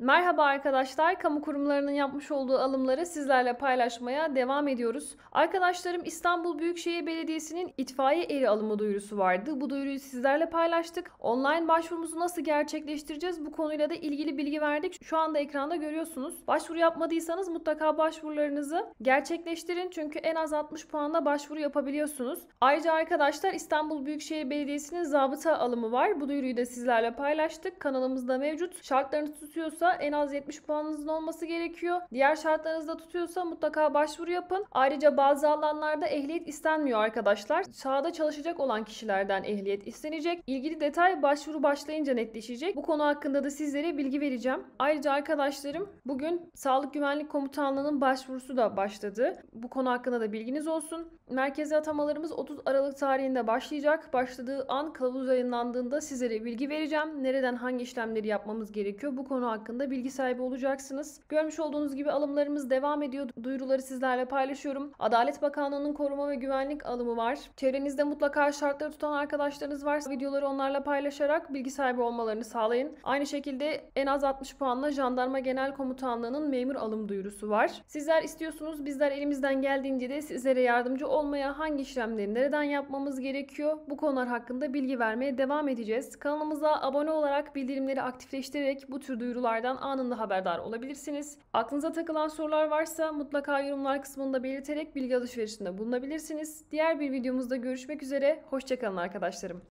Merhaba arkadaşlar, kamu kurumlarının yapmış olduğu alımları sizlerle paylaşmaya devam ediyoruz. Arkadaşlarım İstanbul Büyükşehir Belediyesi'nin itfaiye eri alımı duyurusu vardı. Bu duyuruyu sizlerle paylaştık. Online başvurumuzu nasıl gerçekleştireceğiz bu konuyla da ilgili bilgi verdik. Şu anda ekranda görüyorsunuz. Başvuru yapmadıysanız mutlaka başvurularınızı gerçekleştirin çünkü en az 60 puanla başvuru yapabiliyorsunuz. Ayrıca arkadaşlar İstanbul Büyükşehir Belediyesi'nin zabıta alımı var. Bu duyuruyu da sizlerle paylaştık. Kanalımızda mevcut. Şartlarını tutuyorsa en az 70 puanınızın olması gerekiyor. Diğer şartlarınızda tutuyorsa mutlaka başvuru yapın. Ayrıca bazı alanlarda ehliyet istenmiyor arkadaşlar. Sahada çalışacak olan kişilerden ehliyet istenecek. İlgili detay başvuru başlayınca netleşecek. Bu konu hakkında da sizlere bilgi vereceğim. Ayrıca arkadaşlarım bugün Sağlık Güvenlik Komutanlığı'nın başvurusu da başladı. Bu konu hakkında da bilginiz olsun. Merkezi atamalarımız 30 Aralık tarihinde başlayacak. Başladığı an kılavuz yayınlandığında sizlere bilgi vereceğim. Nereden hangi işlemleri yapmamız gerekiyor bu konu hakkında hakkında bilgi sahibi olacaksınız. Görmüş olduğunuz gibi alımlarımız devam ediyor. Duyuruları sizlerle paylaşıyorum. Adalet Bakanlığı'nın koruma ve güvenlik alımı var. Çevrenizde mutlaka şartları tutan arkadaşlarınız varsa videoları onlarla paylaşarak bilgi sahibi olmalarını sağlayın. Aynı şekilde en az 60 puanla Jandarma Genel Komutanlığı'nın memur alım duyurusu var. Sizler istiyorsunuz bizler elimizden geldiğince de sizlere yardımcı olmaya hangi işlemleri nereden yapmamız gerekiyor bu konular hakkında bilgi vermeye devam edeceğiz. Kanalımıza abone olarak bildirimleri aktifleştirerek bu tür duyurulardan videolardan anında haberdar olabilirsiniz. Aklınıza takılan sorular varsa mutlaka yorumlar kısmında belirterek bilgi alışverişinde bulunabilirsiniz. Diğer bir videomuzda görüşmek üzere. Hoşçakalın arkadaşlarım.